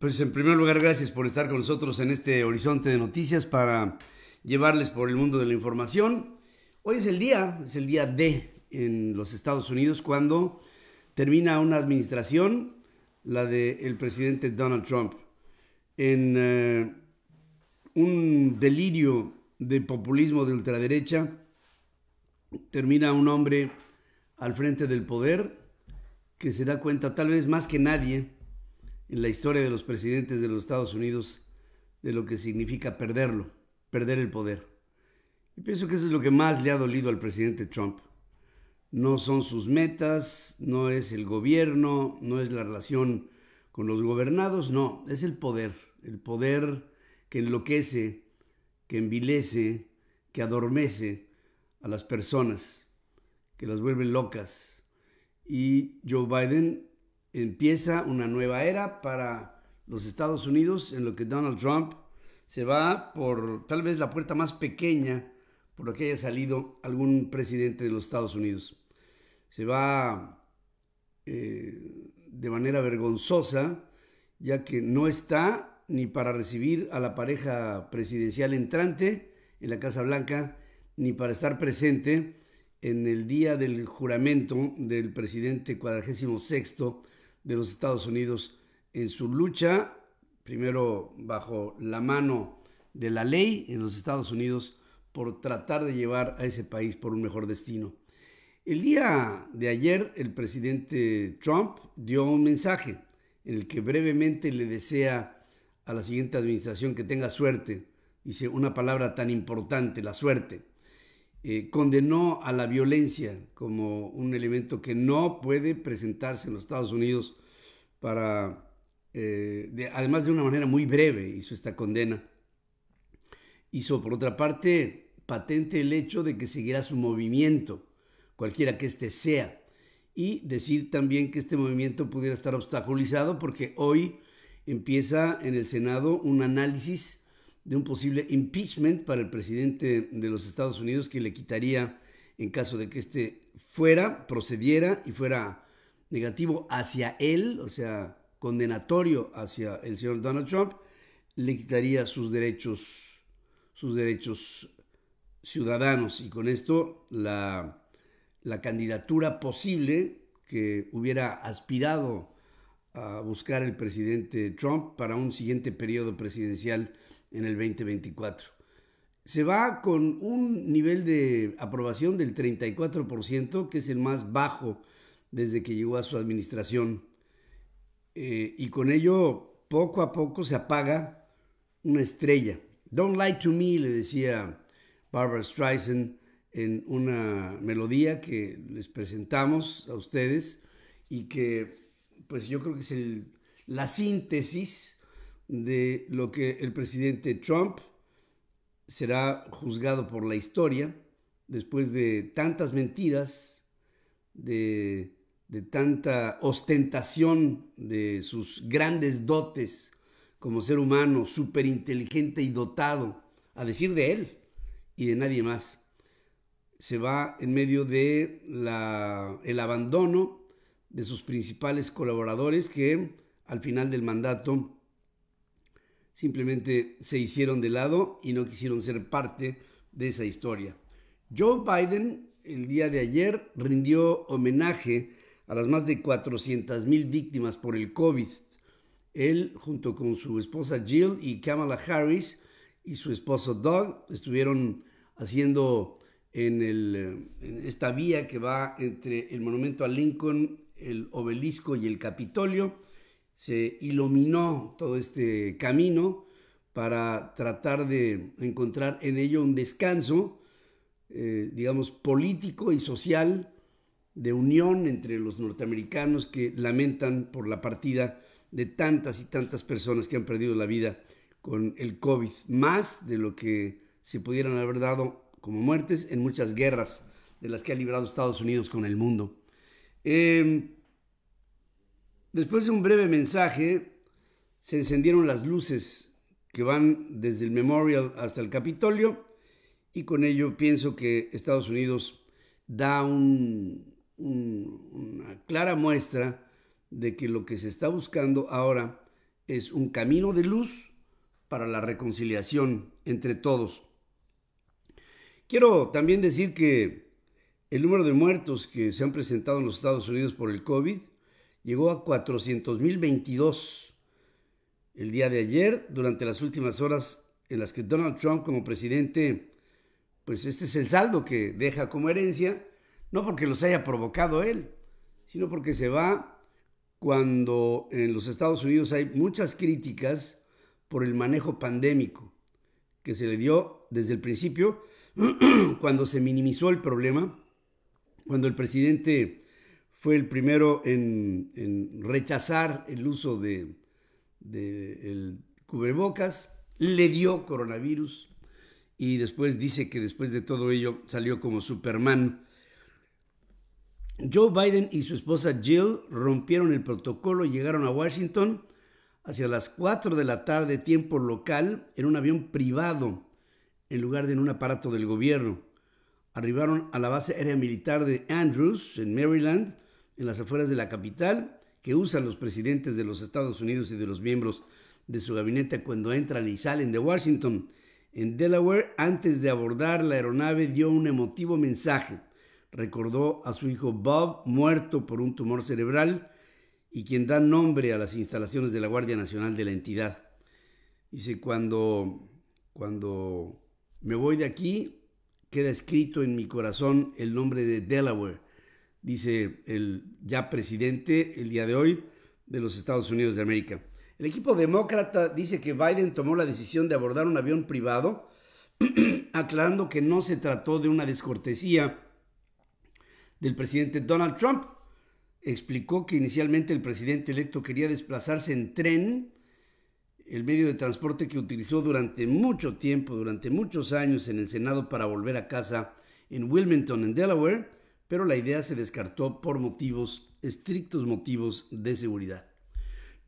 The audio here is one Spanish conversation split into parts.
Pues en primer lugar, gracias por estar con nosotros en este horizonte de noticias para llevarles por el mundo de la información. Hoy es el día, es el día D en los Estados Unidos cuando termina una administración, la del presidente Donald Trump, en eh, un delirio de populismo de ultraderecha. Termina un hombre al frente del poder que se da cuenta tal vez más que nadie en la historia de los presidentes de los Estados Unidos de lo que significa perderlo, perder el poder. Y pienso que eso es lo que más le ha dolido al presidente Trump. No son sus metas, no es el gobierno, no es la relación con los gobernados, no, es el poder, el poder que enloquece, que envilece, que adormece a las personas, que las vuelve locas. Y Joe Biden empieza una nueva era para los Estados Unidos en lo que Donald Trump se va por tal vez la puerta más pequeña por la que haya salido algún presidente de los Estados Unidos. Se va eh, de manera vergonzosa, ya que no está ni para recibir a la pareja presidencial entrante en la Casa Blanca, ni para estar presente en el día del juramento del presidente cuadragésimo sexto de los Estados Unidos en su lucha, primero bajo la mano de la ley en los Estados Unidos, por tratar de llevar a ese país por un mejor destino. El día de ayer el presidente Trump dio un mensaje en el que brevemente le desea a la siguiente administración que tenga suerte. Dice una palabra tan importante, la suerte. Eh, condenó a la violencia como un elemento que no puede presentarse en los Estados Unidos para, eh, además de una manera muy breve, hizo esta condena. Hizo, por otra parte, patente el hecho de que seguirá su movimiento, cualquiera que éste sea, y decir también que este movimiento pudiera estar obstaculizado porque hoy empieza en el Senado un análisis de un posible impeachment para el presidente de los Estados Unidos que le quitaría, en caso de que este fuera, procediera y fuera negativo hacia él, o sea, condenatorio hacia el señor Donald Trump, le quitaría sus derechos, sus derechos ciudadanos. Y con esto la, la candidatura posible que hubiera aspirado a buscar el presidente Trump para un siguiente periodo presidencial en el 2024. Se va con un nivel de aprobación del 34%, que es el más bajo desde que llegó a su administración. Eh, y con ello, poco a poco se apaga una estrella. Don't lie to me, le decía Barbara Streisand en una melodía que les presentamos a ustedes y que pues yo creo que es la síntesis de lo que el presidente Trump será juzgado por la historia después de tantas mentiras, de, tanta ostentación de sus grandes dotes como ser humano, súper inteligente y dotado, a decir de él y de nadie más. Se va en medio de el abandono de sus principales colaboradores que al final del mandato simplemente se hicieron de lado y no quisieron ser parte de esa historia. Joe Biden el día de ayer rindió homenaje a las más de 400 mil víctimas por el COVID. Él, junto con su esposa Jill y Kamala Harris y su esposo Doug, estuvieron haciendo en, en esta vía que va entre el monumento a Lincoln, el obelisco y el Capitolio se iluminó todo este camino para tratar de encontrar en ello un descanso, eh, digamos, político y social de unión entre los norteamericanos que lamentan por la partida de tantas y tantas personas que han perdido la vida con el COVID, más de lo que se pudieran haber dado como muertes en muchas guerras de las que ha librado Estados Unidos con el mundo. Em, Después de un breve mensaje, se encendieron las luces que van desde el Memorial hasta el Capitolio y con ello pienso que Estados Unidos da una clara muestra de que lo que se está buscando ahora es un camino de luz para la reconciliación entre todos. Quiero también decir que el número de muertos que se han presentado en los Estados Unidos por el COVID llegó a 400.022 el día de ayer, durante las últimas horas en las que Donald Trump como presidente, pues este es el saldo que deja como herencia, no porque los haya provocado él, sino porque se va cuando en los Estados Unidos hay muchas críticas por el manejo pandémico que se le dio desde el principio, cuando se minimizó el problema, cuando el presidente fue el primero en, rechazar el uso de, cubrebocas, le dio coronavirus y después dice que después de todo ello salió como Superman. Joe Biden y su esposa Jill rompieron el protocolo y llegaron a Washington hacia las 4 de la tarde tiempo local en un avión privado en lugar de en un aparato del gobierno. Arribaron a la base aérea militar de Andrews en Maryland en las afueras de la capital que usan los presidentes de los Estados Unidos y de los miembros de su gabinete cuando entran y salen de Washington. En Delaware, antes de abordar la aeronave, dio un emotivo mensaje. Recordó a su hijo Bob, muerto por un tumor cerebral, y quien da nombre a las instalaciones de la Guardia Nacional de la entidad. Dice, cuando, cuando me voy de aquí, queda escrito en mi corazón el nombre de Delaware dice el ya presidente el día de hoy de los Estados Unidos de América. El equipo demócrata dice que Biden tomó la decisión de abordar un avión privado, aclarando que no se trató de una descortesía del presidente Donald Trump. Explicó que inicialmente el presidente electo quería desplazarse en tren, el medio de transporte que utilizó durante mucho tiempo, durante muchos años en el Senado para volver a casa en Wilmington, en Delaware, pero la idea se descartó por motivos, estrictos motivos de seguridad.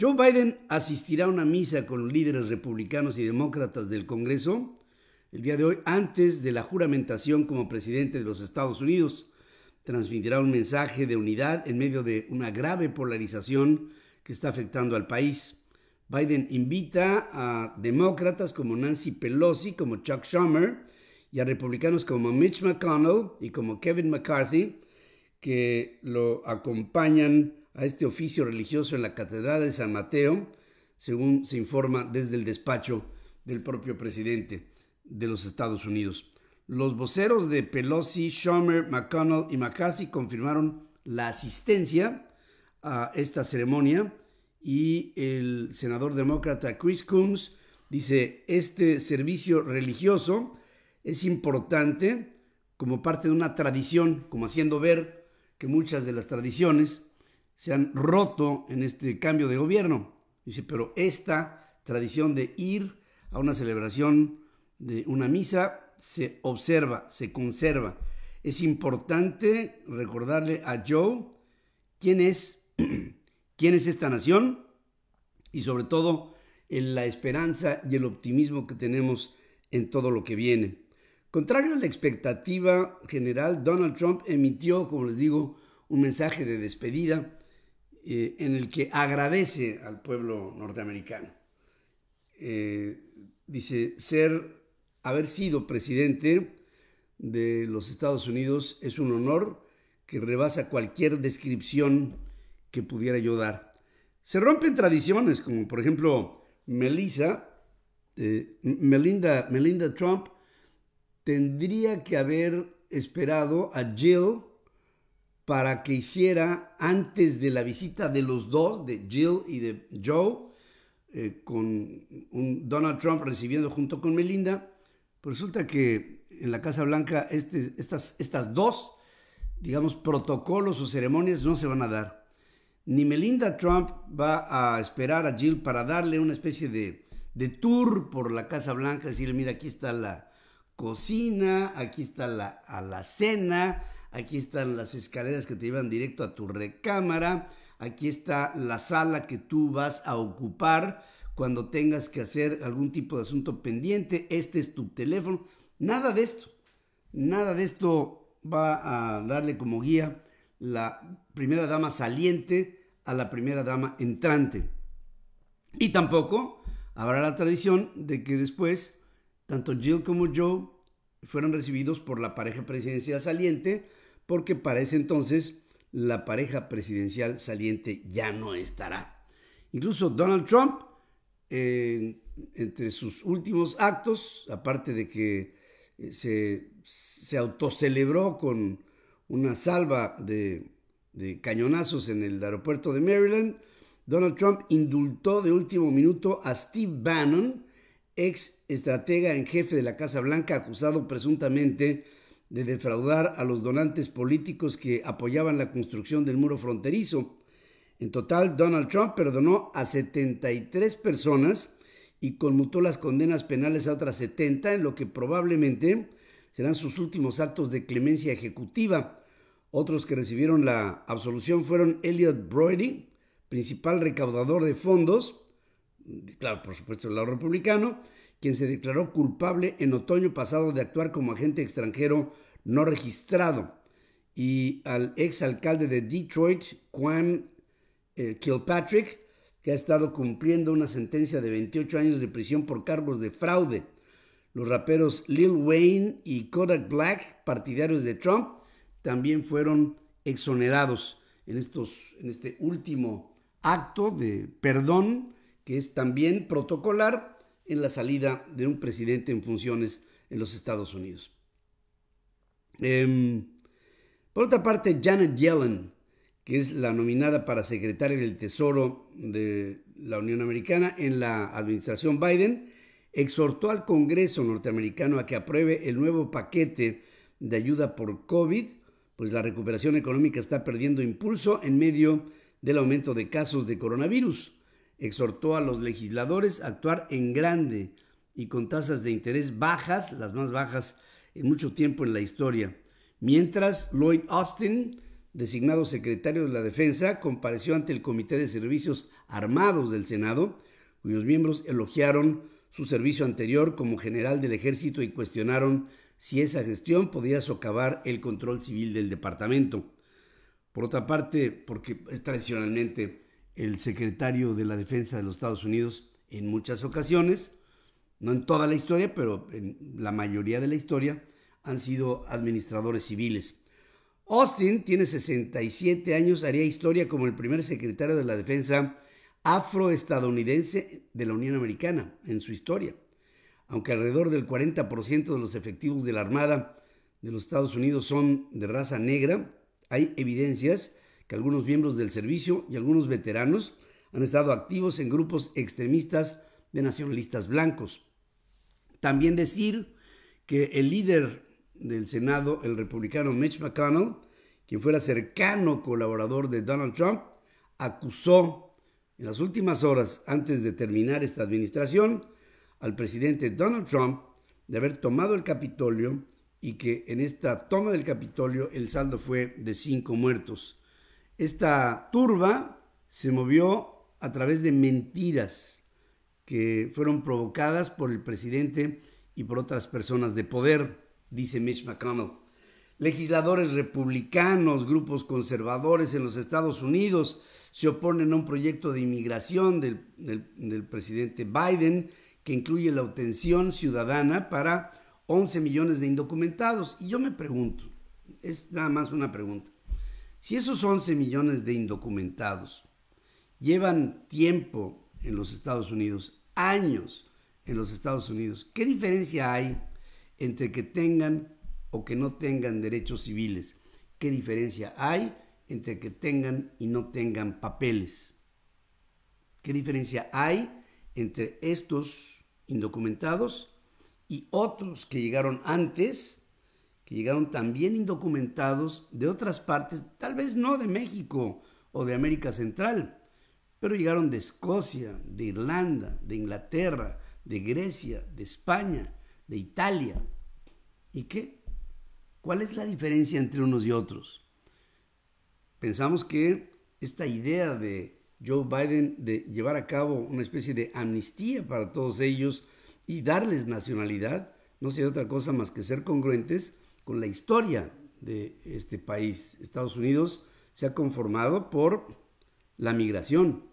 Joe Biden asistirá a una misa con líderes republicanos y demócratas del Congreso el día de hoy antes de la juramentación como presidente de los Estados Unidos. Transmitirá un mensaje de unidad en medio de una grave polarización que está afectando al país. Biden invita a demócratas como Nancy Pelosi, como Chuck Schumer, y a republicanos como Mitch McConnell y como Kevin McCarthy, que lo acompañan a este oficio religioso en la Catedral de San Mateo, según se informa desde el despacho del propio presidente de los Estados Unidos. Los voceros de Pelosi, Schumer, McConnell y McCarthy confirmaron la asistencia a esta ceremonia y el senador demócrata Chris Coons dice, este servicio religioso es importante como parte de una tradición, como haciendo ver que muchas de las tradiciones se han roto en este cambio de gobierno. Dice, pero esta tradición de ir a una celebración de una misa se observa, se conserva. Es importante recordarle a Joe quién es, quién es esta nación y sobre todo en la esperanza y el optimismo que tenemos en todo lo que viene. Contrario a la expectativa general, Donald Trump emitió, como les digo, un mensaje de despedida eh, en el que agradece al pueblo norteamericano. Eh, dice, ser, haber sido presidente de los Estados Unidos es un honor que rebasa cualquier descripción que pudiera yo dar. Se rompen tradiciones, como por ejemplo Melissa, eh, Melinda, Melinda Trump, tendría que haber esperado a Jill para que hiciera antes de la visita de los dos, de Jill y de Joe, eh, con Donald Trump recibiendo junto con Melinda. Pues resulta que en la Casa Blanca este, estas, estas dos, digamos, protocolos o ceremonias no se van a dar. Ni Melinda Trump va a esperar a Jill para darle una especie de, de tour por la Casa Blanca, decirle, mira, aquí está la, cocina, aquí está la alacena, aquí están las escaleras que te llevan directo a tu recámara, aquí está la sala que tú vas a ocupar cuando tengas que hacer algún tipo de asunto pendiente, este es tu teléfono, nada de esto, nada de esto va a darle como guía la primera dama saliente a la primera dama entrante. Y tampoco habrá la tradición de que después tanto Jill como Joe fueron recibidos por la pareja presidencial saliente, porque para ese entonces la pareja presidencial saliente ya no estará. Incluso Donald Trump, entre sus últimos actos, aparte de que eh, se, autocelebró con una salva de, de cañonazos en el aeropuerto de Maryland, Donald Trump indultó de último minuto a Steve Bannon, ex estratega en jefe de la Casa Blanca, acusado presuntamente de defraudar a los donantes políticos que apoyaban la construcción del muro fronterizo. En total, Donald Trump perdonó a 73 personas y conmutó las condenas penales a otras 70, en lo que probablemente serán sus últimos actos de clemencia ejecutiva. Otros que recibieron la absolución fueron Elliot Brody, principal recaudador de fondos, claro, por supuesto, el lado republicano, quien se declaró culpable en otoño pasado de actuar como agente extranjero no registrado, y al exalcalde de Detroit, Juan eh, Kilpatrick, que ha estado cumpliendo una sentencia de 28 años de prisión por cargos de fraude. Los raperos Lil Wayne y Kodak Black, partidarios de Trump, también fueron exonerados en, estos, en este último acto de perdón que es también protocolar en la salida de un presidente en funciones en los Estados Unidos. Em, por otra parte, Janet Yellen, que es la nominada para secretaria del Tesoro de la Unión Americana en la administración Biden, exhortó al Congreso norteamericano a que apruebe el nuevo paquete de ayuda por COVID, pues la recuperación económica está perdiendo impulso en medio del aumento de casos de coronavirus exhortó a los legisladores a actuar en grande y con tasas de interés bajas, las más bajas en mucho tiempo en la historia. Mientras, Lloyd Austin, designado secretario de la Defensa, compareció ante el Comité de Servicios Armados del Senado, cuyos miembros elogiaron su servicio anterior como general del ejército y cuestionaron si esa gestión podía socavar el control civil del departamento. Por otra parte, porque es tradicionalmente el secretario de la Defensa de los Estados Unidos en muchas ocasiones, no en toda la historia, pero en la mayoría de la historia, han sido administradores civiles. Austin tiene 67 años, haría historia como el primer secretario de la Defensa afroestadounidense de la Unión Americana en su historia. Aunque alrededor del 40% de los efectivos de la Armada de los Estados Unidos son de raza negra, hay evidencias que algunos miembros del servicio y algunos veteranos han estado activos en grupos extremistas de nacionalistas blancos. También decir que el líder del Senado, el republicano Mitch McConnell, quien fuera cercano colaborador de Donald Trump, acusó en las últimas horas antes de terminar esta administración al presidente Donald Trump de haber tomado el Capitolio y que en esta toma del Capitolio el saldo fue de cinco muertos. Esta turba se movió a través de mentiras que fueron provocadas por el presidente y por otras personas de poder, dice Mitch McConnell. Legisladores republicanos, grupos conservadores en los Estados Unidos se oponen a un proyecto de inmigración del, presidente Biden que incluye la obtención ciudadana para 11 millones de indocumentados. Y yo me pregunto, es nada más una pregunta, si esos 11 millones de indocumentados llevan tiempo en los Estados Unidos, años en los Estados Unidos, ¿qué diferencia hay entre que tengan o que no tengan derechos civiles? ¿Qué diferencia hay entre que tengan y no tengan papeles? ¿Qué diferencia hay entre estos indocumentados y otros que llegaron antes llegaron también indocumentados de otras partes, tal vez no de México o de América Central, pero llegaron de Escocia, de Irlanda, de Inglaterra, de Grecia, de España, de Italia. ¿Y qué? ¿Cuál es la diferencia entre unos y otros? Pensamos que esta idea de Joe Biden de llevar a cabo una especie de amnistía para todos ellos y darles nacionalidad no sería otra cosa más que ser congruentes con la historia de este país. Estados Unidos se ha conformado por la migración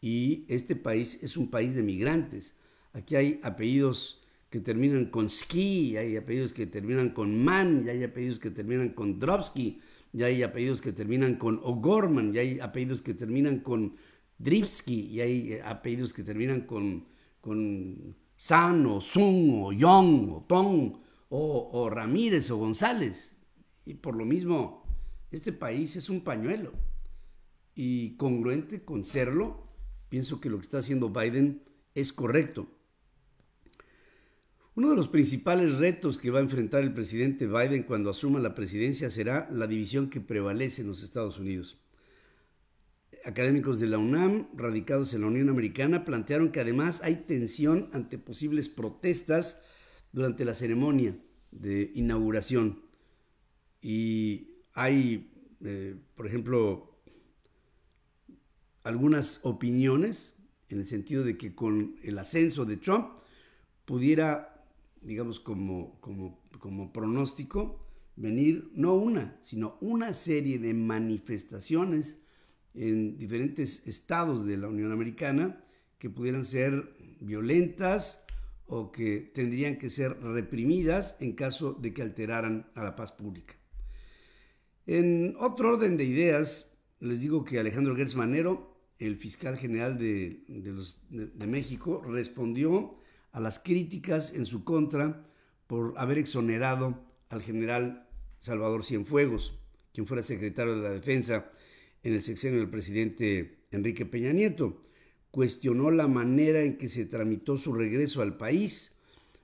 y este país es un país de migrantes. Aquí hay apellidos que terminan con ski, hay apellidos que terminan con man, y hay apellidos que terminan con Dropski, y hay apellidos que terminan con O'Gorman, y hay apellidos que terminan con Dripsky, y hay eh, apellidos que terminan con, con San o Sun o Yong, o Tong o, Ramírez o González. Y por lo mismo, este país es un pañuelo. Y congruente con serlo, pienso que lo que está haciendo Biden es correcto. Uno de los principales retos que va a enfrentar el presidente Biden cuando asuma la presidencia será la división que prevalece en los Estados Unidos. Académicos de la UNAM, radicados en la Unión Americana, plantearon que además hay tensión ante posibles protestas durante la ceremonia de inauguración. Y hay, eh, por ejemplo, algunas opiniones en el sentido de que con el ascenso de Trump pudiera, digamos, como, como pronóstico, venir no una, sino una serie de manifestaciones en diferentes estados de la Unión Americana que pudieran ser violentas, o que tendrían que ser reprimidas en caso de que alteraran a la paz pública. En otro orden de ideas, les digo que Alejandro Gertz el fiscal general de, de México, respondió a las críticas en su contra por haber exonerado al general Salvador Cienfuegos, quien fuera secretario de la Defensa en el sexenio del presidente Enrique Peña Nieto cuestionó la manera en que se tramitó su regreso al país,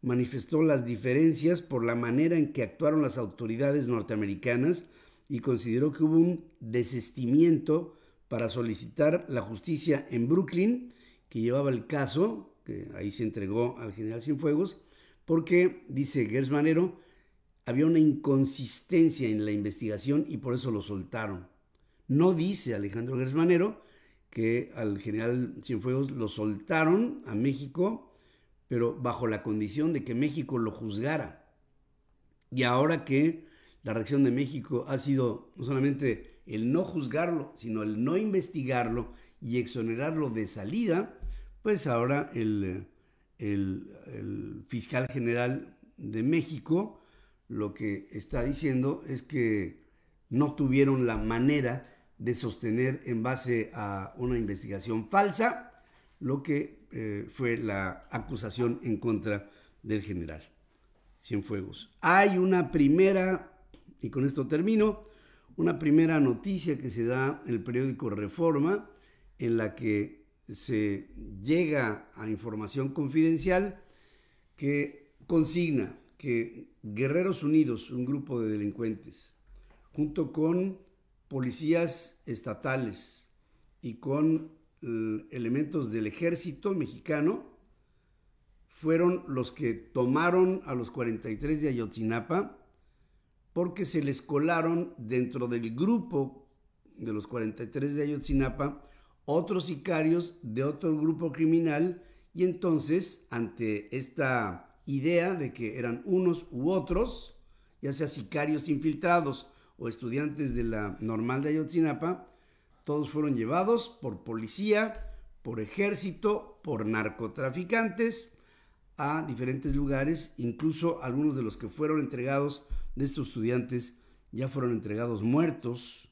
manifestó las diferencias por la manera en que actuaron las autoridades norteamericanas y consideró que hubo un desestimiento para solicitar la justicia en Brooklyn, que llevaba el caso, que ahí se entregó al general Cienfuegos, porque, dice Gersmanero, había una inconsistencia en la investigación y por eso lo soltaron. No dice Alejandro Gersmanero que al general Cienfuegos lo soltaron a México, pero bajo la condición de que México lo juzgara. Y ahora que la reacción de México ha sido no solamente el no juzgarlo, sino el no investigarlo y exonerarlo de salida, pues ahora el, fiscal general de México lo que está diciendo es que no tuvieron la manera de sostener en base a una investigación falsa lo que eh, fue la acusación en contra del general Cienfuegos. Hay una primera, y con esto termino, una primera noticia que se da en el periódico Reforma, en la que se llega a información confidencial que consigna que Guerreros Unidos, un grupo de delincuentes, junto con policías estatales y con eh, elementos del ejército mexicano fueron los que tomaron a los 43 de Ayotzinapa porque se les colaron dentro del grupo de los 43 de Ayotzinapa otros sicarios de otro grupo criminal y entonces ante esta idea de que eran unos u otros, ya sea sicarios infiltrados o estudiantes de la normal de Ayotzinapa, todos fueron llevados por policía, por ejército, por narcotraficantes a diferentes lugares, incluso algunos de los que fueron entregados de estos estudiantes ya fueron entregados muertos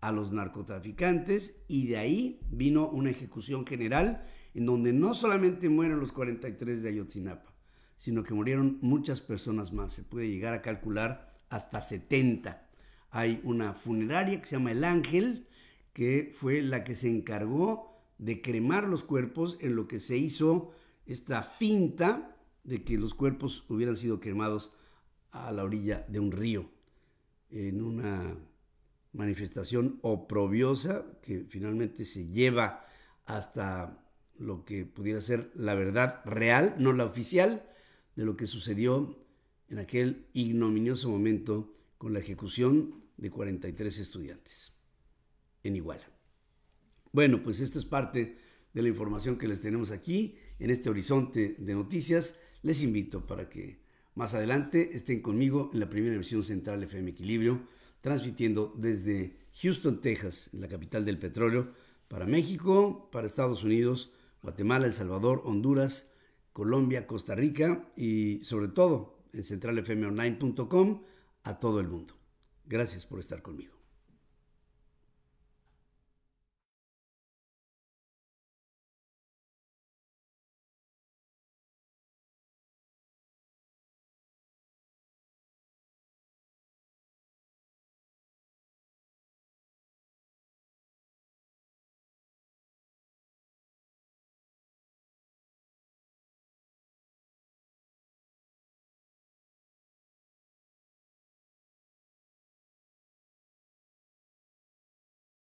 a los narcotraficantes y de ahí vino una ejecución general en donde no solamente mueren los 43 de Ayotzinapa, sino que murieron muchas personas más, se puede llegar a calcular hasta 70 hay una funeraria que se llama El Ángel, que fue la que se encargó de cremar los cuerpos en lo que se hizo esta finta de que los cuerpos hubieran sido cremados a la orilla de un río, en una manifestación oprobiosa que finalmente se lleva hasta lo que pudiera ser la verdad real, no la oficial, de lo que sucedió en aquel ignominioso momento con la ejecución de 43 estudiantes en Iguala. Bueno, pues esta es parte de la información que les tenemos aquí en este horizonte de noticias. Les invito para que más adelante estén conmigo en la primera emisión central FM Equilibrio, transmitiendo desde Houston, Texas, la capital del petróleo, para México, para Estados Unidos, Guatemala, El Salvador, Honduras, Colombia, Costa Rica y sobre todo en centralfmonline.com a todo el mundo. Gracias por estar conmigo.